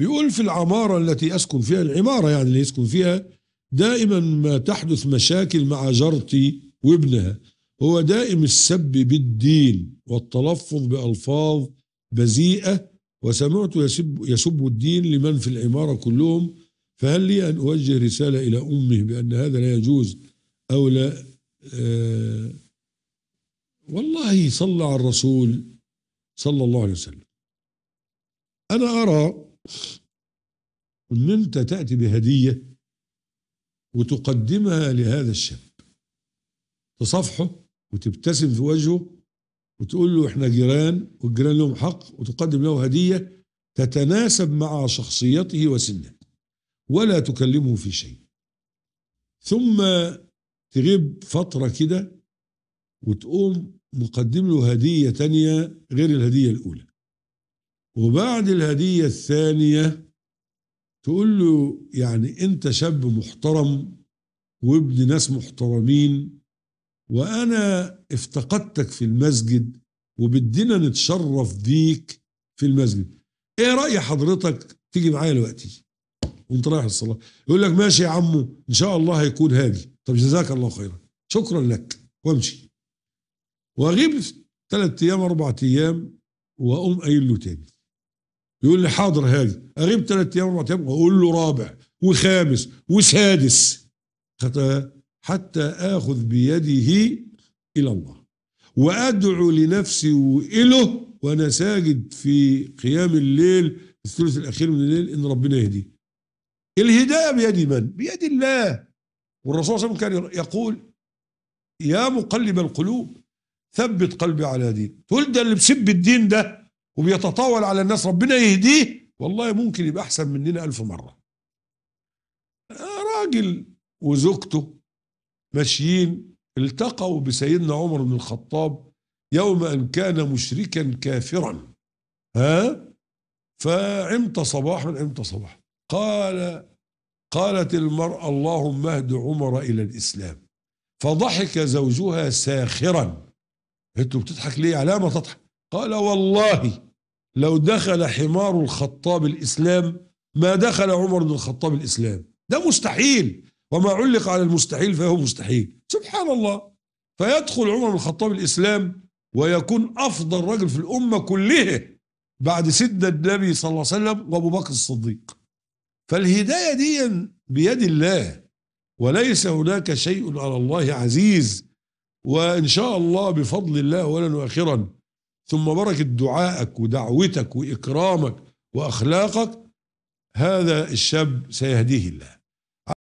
بيقول في العمارة التي أسكن فيها العمارة يعني اللي يسكن فيها دائما ما تحدث مشاكل مع جارتي وابنها هو دائم السب بالدين والتلفظ بألفاظ بذيئة وسمعت يسب, يسب الدين لمن في العمارة كلهم فهل لي أن أوجه رسالة إلى أمه بأن هذا لا يجوز أو لا آه والله صلى على الرسول صلى الله عليه وسلم أنا أرى ان انت تاتي بهديه وتقدمها لهذا الشاب تصافحه وتبتسم في وجهه وتقول له احنا جيران والجيران لهم حق وتقدم له هديه تتناسب مع شخصيته وسنه ولا تكلمه في شيء ثم تغيب فتره كده وتقوم مقدم له هديه تانية غير الهديه الاولى وبعد الهدية الثانية تقول له يعني أنت شاب محترم وابن ناس محترمين وأنا افتقدتك في المسجد وبدينا نتشرف بيك في المسجد ايه رأي حضرتك تيجي معايا دلوقتي وانت رايح الصلاة يقول لك ماشي يا عمو ان شاء الله هيكون هادي طب جزاك الله خيرا شكرا لك وامشي واغيب ثلاث ايام اربع ايام واقوم قايل له تاني يقول لي حاضر هاجي اغيب ثلاث ايام اربع ايام اقول له رابع وخامس وسادس حتى اخذ بيده الى الله وادعو لنفسي وإله وانا ساجد في قيام الليل الثلث الاخير من الليل ان ربنا يهديه الهدايه بيد من بيد الله والرسول صلى الله عليه وسلم كان يقول يا مقلب القلوب ثبت قلبي على دين تقول ده اللي بسب الدين ده وبيتطاول على الناس ربنا يهديه والله ممكن يبقى احسن مننا الف مره آه، راجل وزوجته ماشيين التقوا بسيدنا عمر بن الخطاب يوم ان كان مشركا كافرا ها فعمت صباحا عمت صباحا قال قالت المرأة اللهم اهد عمر إلى الإسلام فضحك زوجها ساخرا انتوا بتضحك ليه علامة تضحك قال والله لو دخل حمار الخطاب الإسلام ما دخل عمر بن الخطاب الإسلام ده مستحيل وما علق على المستحيل فهو مستحيل سبحان الله فيدخل عمر بن الخطاب الإسلام ويكون أفضل رجل في الأمة كلها بعد سيدنا النبي صلى الله عليه وسلم وأبو بكر الصديق فالهداية دي بيد الله وليس هناك شيء على الله عزيز وإن شاء الله بفضل الله أولا وآخرا ثم بركة دعائك ودعوتك وإكرامك وأخلاقك هذا الشاب سيهديه الله